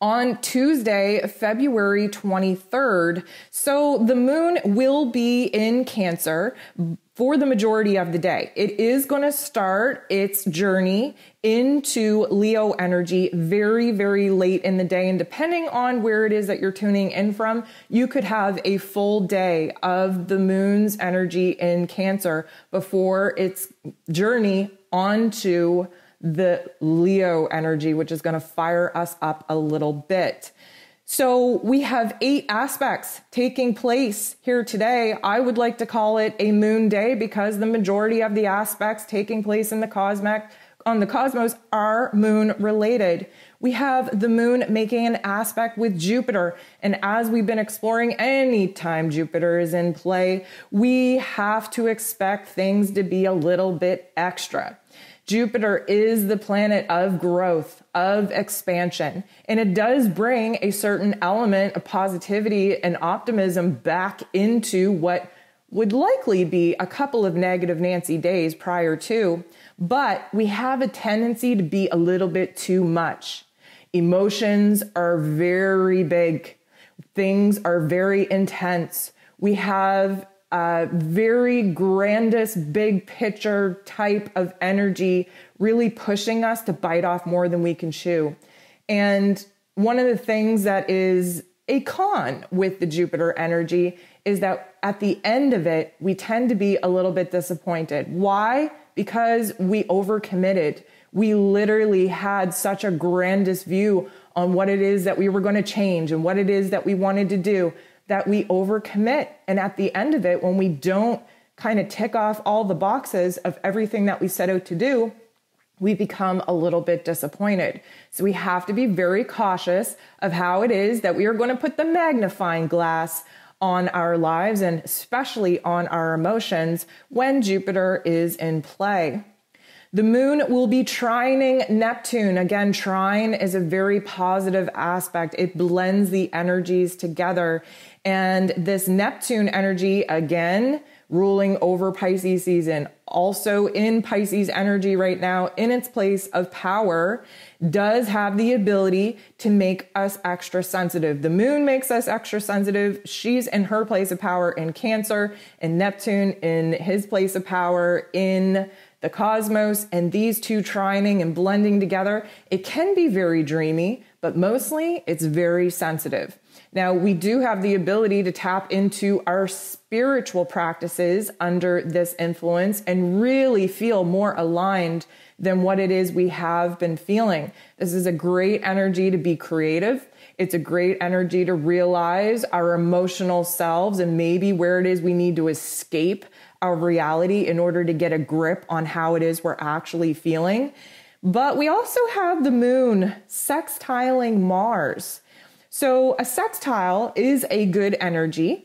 on Tuesday, February 23rd. So the moon will be in Cancer for the majority of the day. It is going to start its journey into Leo energy very, very late in the day. And depending on where it is that you're tuning in from, you could have a full day of the moon's energy in Cancer before its journey onto the Leo energy, which is going to fire us up a little bit. So we have eight aspects taking place here today. I would like to call it a moon day because the majority of the aspects taking place in the cosmic on the cosmos are moon related. We have the moon making an aspect with Jupiter. And as we've been exploring, anytime Jupiter is in play, we have to expect things to be a little bit extra. Jupiter is the planet of growth, of expansion, and it does bring a certain element of positivity and optimism back into what would likely be a couple of negative Nancy days prior to, but we have a tendency to be a little bit too much. Emotions are very big, things are very intense. We have a very grandest, big picture type of energy really pushing us to bite off more than we can chew. And one of the things that is a con with the Jupiter energy is that at the end of it, we tend to be a little bit disappointed. Why? Because we overcommitted. We literally had such a grandest view on what it is that we were going to change and what it is that we wanted to do that we overcommit. And at the end of it, when we don't kind of tick off all the boxes of everything that we set out to do, we become a little bit disappointed. So we have to be very cautious of how it is that we are going to put the magnifying glass on our lives and especially on our emotions when Jupiter is in play. The moon will be trining Neptune. Again, trine is a very positive aspect. It blends the energies together. And this Neptune energy, again, ruling over Pisces season, also in Pisces energy right now, in its place of power, does have the ability to make us extra sensitive. The moon makes us extra sensitive. She's in her place of power in Cancer, and Neptune in his place of power in the cosmos, and these two trining and blending together, it can be very dreamy, but mostly it's very sensitive. Now, we do have the ability to tap into our spiritual practices under this influence and really feel more aligned than what it is we have been feeling. This is a great energy to be creative. It's a great energy to realize our emotional selves and maybe where it is we need to escape our reality in order to get a grip on how it is we're actually feeling. But we also have the moon sextiling Mars. So a sextile is a good energy.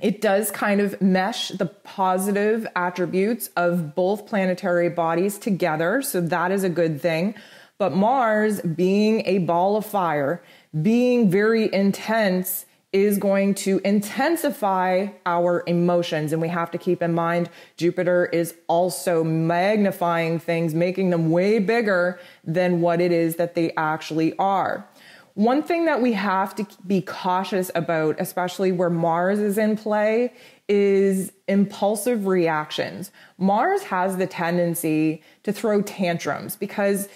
It does kind of mesh the positive attributes of both planetary bodies together. So that is a good thing. But Mars being a ball of fire, being very intense, is going to intensify our emotions. And we have to keep in mind Jupiter is also magnifying things, making them way bigger than what it is that they actually are. One thing that we have to be cautious about, especially where Mars is in play, is impulsive reactions. Mars has the tendency to throw tantrums because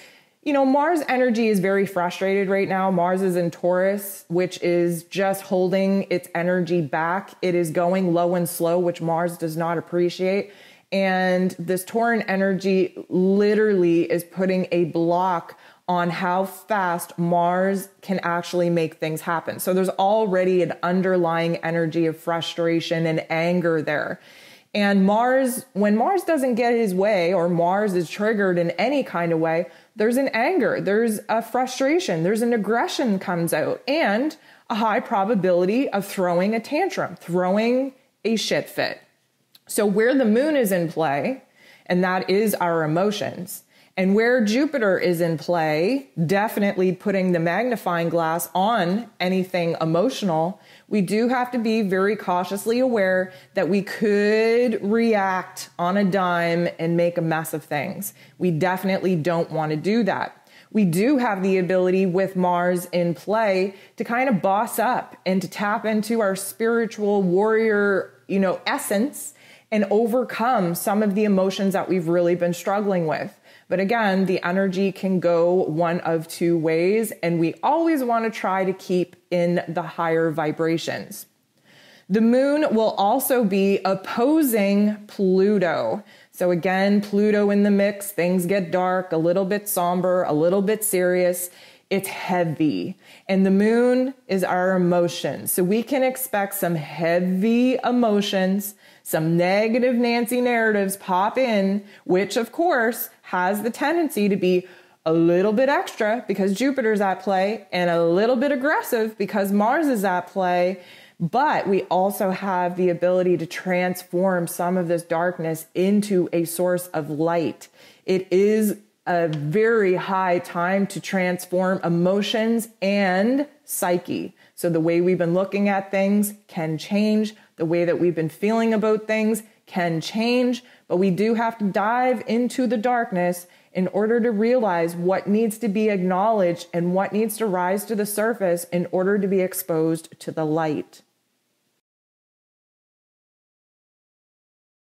you know, Mars energy is very frustrated right now. Mars is in Taurus, which is just holding its energy back. It is going low and slow, which Mars does not appreciate. And this Tauran energy literally is putting a block on how fast Mars can actually make things happen. So there's already an underlying energy of frustration and anger there. And Mars, when Mars doesn't get his way or Mars is triggered in any kind of way, there's an anger, there's a frustration, there's an aggression comes out, and a high probability of throwing a tantrum, throwing a shit fit. So, where the moon is in play, and that is our emotions, and where Jupiter is in play, definitely putting the magnifying glass on anything emotional, we do have to be very cautiously aware that we could react on a dime and make a mess of things. We definitely don't want to do that. We do have the ability with Mars in play to kind of boss up and to tap into our spiritual warrior, you know, essence and overcome some of the emotions that we've really been struggling with. But again, the energy can go one of two ways, and we always want to try to keep in the higher vibrations. The moon will also be opposing Pluto. So, again, Pluto in the mix, things get dark, a little bit somber, a little bit serious it's heavy. And the moon is our emotion, So we can expect some heavy emotions, some negative Nancy narratives pop in, which of course has the tendency to be a little bit extra because Jupiter's at play and a little bit aggressive because Mars is at play. But we also have the ability to transform some of this darkness into a source of light. It is a very high time to transform emotions and psyche. So the way we've been looking at things can change, the way that we've been feeling about things can change, but we do have to dive into the darkness in order to realize what needs to be acknowledged and what needs to rise to the surface in order to be exposed to the light.